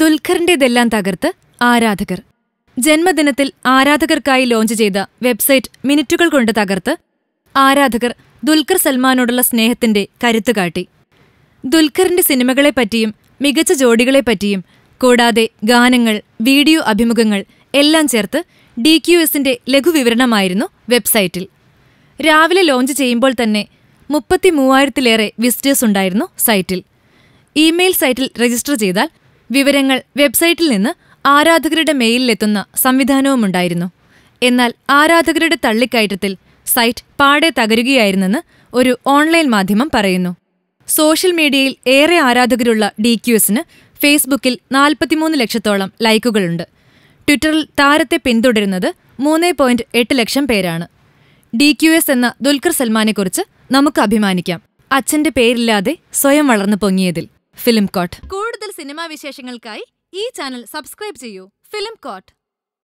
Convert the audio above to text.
ദുൽഖറിന്റേതെല്ലാം തകർത്ത് ആരാധകർ ജന്മദിനത്തിൽ ആരാധകർക്കായി ലോഞ്ച് ചെയ്ത വെബ്സൈറ്റ് മിനിറ്റുകൾ കൊണ്ട് തകർത്ത് ആരാധകർ ദുൽഖർ സൽമാനോടുള്ള സ്നേഹത്തിന്റെ കരുത്തു കാട്ടി ദുൽഖറിന്റെ സിനിമകളെപ്പറ്റിയും മികച്ച ജോഡികളെപ്പറ്റിയും കൂടാതെ ഗാനങ്ങൾ വീഡിയോ അഭിമുഖങ്ങൾ എല്ലാം ചേർത്ത് ഡി ക്യു എസിന്റെ ലഘുവിവരണമായിരുന്നു വെബ്സൈറ്റിൽ രാവിലെ ലോഞ്ച് ചെയ്യുമ്പോൾ തന്നെ മുപ്പത്തിമൂവായിരത്തിലേറെ മൂവായിരത്തിലേറെ വിസിറ്റേഴ്സ് ഉണ്ടായിരുന്നു സൈറ്റിൽ ഇമെയിൽ സൈറ്റിൽ രജിസ്റ്റർ ചെയ്താൽ വിവരങ്ങൾ വെബ്സൈറ്റിൽ നിന്ന് ആരാധകരുടെ മെയിലിലെത്തുന്ന സംവിധാനവുമുണ്ടായിരുന്നു എന്നാൽ ആരാധകരുടെ തള്ളിക്കയറ്റത്തിൽ സൈറ്റ് പാടെ തകരുകയായിരുന്നെന്ന് ഒരു ഓൺലൈൻ മാധ്യമം പറയുന്നു സോഷ്യൽ മീഡിയയിൽ ഏറെ ആരാധകരുള്ള ഡി ക്യൂസിന് ഫേസ്ബുക്കിൽ നാൽപ്പത്തിമൂന്ന് ലക്ഷത്തോളം ലൈക്കുകളുണ്ട് ട്വിറ്ററിൽ താരത്തെ പിന്തുടരുന്നത് മൂന്ന് പോയിന്റ് എട്ട് ലക്ഷം പേരാണ് ഡി ക്യുഎസ് എന്ന ദുൽഖർ സൽമാനെക്കുറിച്ച് നമുക്ക് അഭിമാനിക്കാം അച്ഛന്റെ പേരില്ലാതെ സ്വയം വളർന്നു പൊങ്ങിയതിൽ ഫിലിം കോട്ട് കൂടുതൽ സിനിമാ വിശേഷങ്ങൾക്കായി ഈ ചാനൽ സബ്സ്ക്രൈബ് ചെയ്യൂ ഫിലിം കോട്ട്